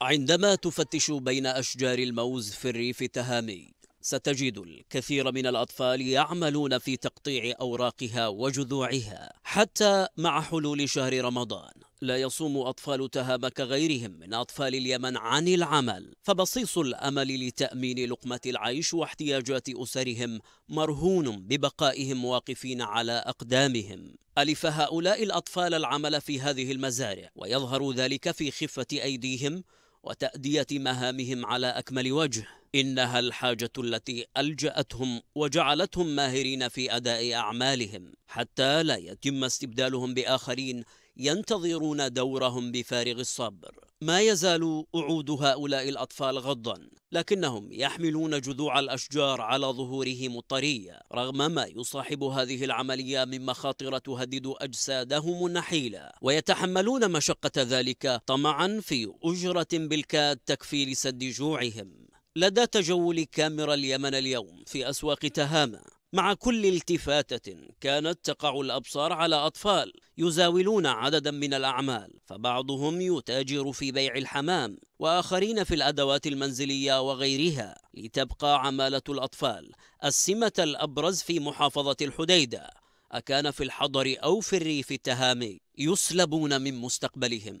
عندما تفتش بين أشجار الموز في الريف التهامي ستجد الكثير من الأطفال يعملون في تقطيع أوراقها وجذوعها حتى مع حلول شهر رمضان لا يصوم أطفال تهامة كغيرهم من أطفال اليمن عن العمل فبصيص الأمل لتأمين لقمة العيش واحتياجات أسرهم مرهون ببقائهم واقفين على أقدامهم ألف هؤلاء الأطفال العمل في هذه المزارع ويظهر ذلك في خفة أيديهم وتأدية مهامهم على أكمل وجه إنها الحاجة التي ألجأتهم وجعلتهم ماهرين في أداء أعمالهم حتى لا يتم استبدالهم بآخرين ينتظرون دورهم بفارغ الصبر ما يزال أعود هؤلاء الأطفال غضا لكنهم يحملون جذوع الأشجار على ظهورهم الطرية رغم ما يصاحب هذه العملية من مخاطر تهدد أجسادهم النحيلة ويتحملون مشقة ذلك طمعا في أجرة بالكاد تكفي لسد جوعهم لدى تجول كاميرا اليمن اليوم في أسواق تهامة مع كل التفاتة كانت تقع الأبصار على أطفال يزاولون عددا من الأعمال فبعضهم يتاجر في بيع الحمام وآخرين في الأدوات المنزلية وغيرها لتبقى عمالة الأطفال السمة الأبرز في محافظة الحديدة أكان في الحضر أو في الريف التهامي يسلبون من مستقبلهم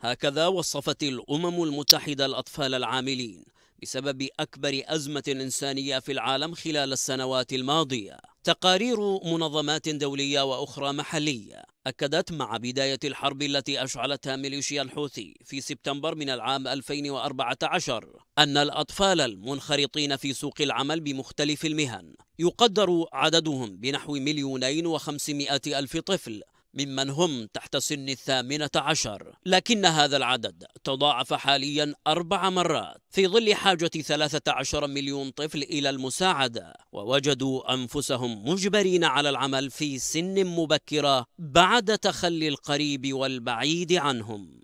هكذا وصفت الأمم المتحدة الأطفال العاملين بسبب أكبر أزمة إنسانية في العالم خلال السنوات الماضية تقارير منظمات دولية وأخرى محلية أكدت مع بداية الحرب التي أشعلتها ميليشيا الحوثي في سبتمبر من العام 2014 أن الأطفال المنخرطين في سوق العمل بمختلف المهن يقدر عددهم بنحو مليونين وخمسمائة ألف طفل ممن هم تحت سن الثامنة عشر لكن هذا العدد تضاعف حاليا أربع مرات في ظل حاجة 13 مليون طفل إلى المساعدة ووجدوا أنفسهم مجبرين على العمل في سن مبكرة بعد تخلي القريب والبعيد عنهم